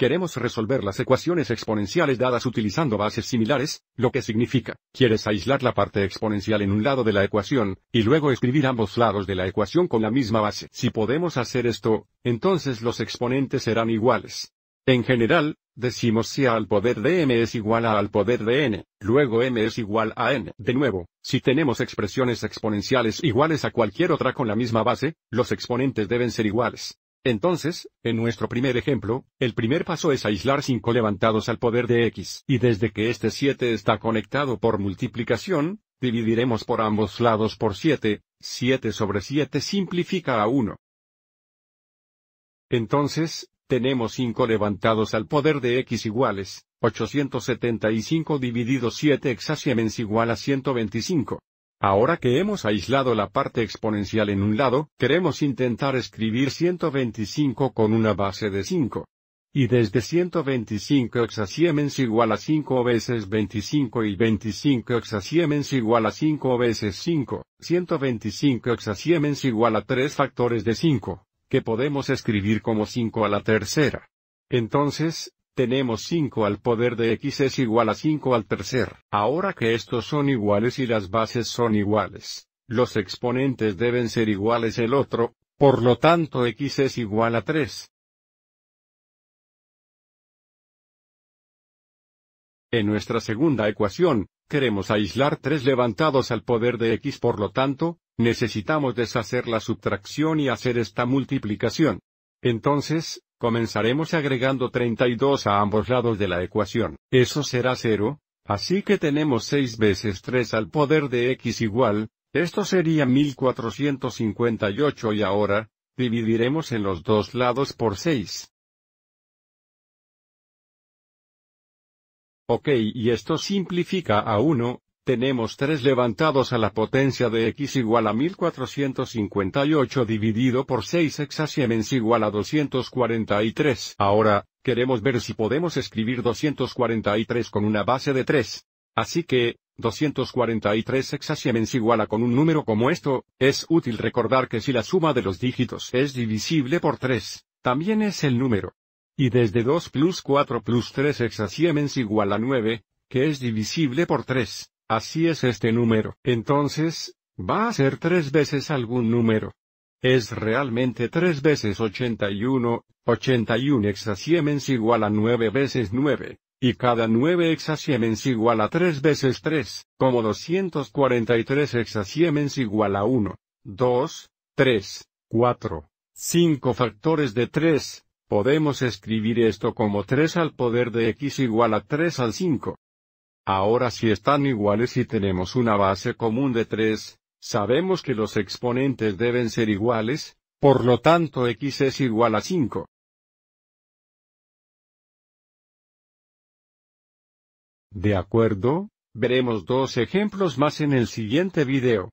Queremos resolver las ecuaciones exponenciales dadas utilizando bases similares, lo que significa, quieres aislar la parte exponencial en un lado de la ecuación, y luego escribir ambos lados de la ecuación con la misma base. Si podemos hacer esto, entonces los exponentes serán iguales. En general, decimos si a al poder de m es igual a al poder de n, luego m es igual a n. De nuevo, si tenemos expresiones exponenciales iguales a cualquier otra con la misma base, los exponentes deben ser iguales. Entonces, en nuestro primer ejemplo, el primer paso es aislar 5 levantados al poder de x, y desde que este 7 está conectado por multiplicación, dividiremos por ambos lados por 7, 7 sobre 7 simplifica a 1. Entonces, tenemos 5 levantados al poder de x iguales, 875 dividido 7 exácienes igual a 125. Ahora que hemos aislado la parte exponencial en un lado, queremos intentar escribir 125 con una base de 5. Y desde 125 hexasiemens igual a 5 veces 25 y 25 hexasiemens igual a 5 veces 5, 125 hexasiemens igual a 3 factores de 5, que podemos escribir como 5 a la tercera. Entonces, tenemos 5 al poder de x es igual a 5 al tercer. Ahora que estos son iguales y las bases son iguales, los exponentes deben ser iguales el otro, por lo tanto x es igual a 3. En nuestra segunda ecuación, queremos aislar 3 levantados al poder de x por lo tanto, necesitamos deshacer la subtracción y hacer esta multiplicación. Entonces, Comenzaremos agregando 32 a ambos lados de la ecuación. Eso será 0, así que tenemos 6 veces 3 al poder de x igual, esto sería 1458 y ahora, dividiremos en los dos lados por 6. Ok y esto simplifica a 1, tenemos 3 levantados a la potencia de x igual a 1458 dividido por 6 exasiemens igual a 243. Ahora, queremos ver si podemos escribir 243 con una base de 3. Así que, 243 hexasiemens igual a con un número como esto, es útil recordar que si la suma de los dígitos es divisible por 3, también es el número. Y desde 2 plus 4 plus 3 exasiemens igual a 9, que es divisible por 3. Así es este número. Entonces, va a ser tres veces algún número. Es realmente tres veces 81, 81 hexasiemens igual a 9 veces 9, y cada 9 hexasiemens igual a 3 veces 3, como 243 hexasiemens igual a 1, 2, 3, 4, 5 factores de 3, podemos escribir esto como 3 al poder de x igual a 3 al 5. Ahora si están iguales y tenemos una base común de 3, sabemos que los exponentes deben ser iguales, por lo tanto x es igual a 5. De acuerdo, veremos dos ejemplos más en el siguiente video.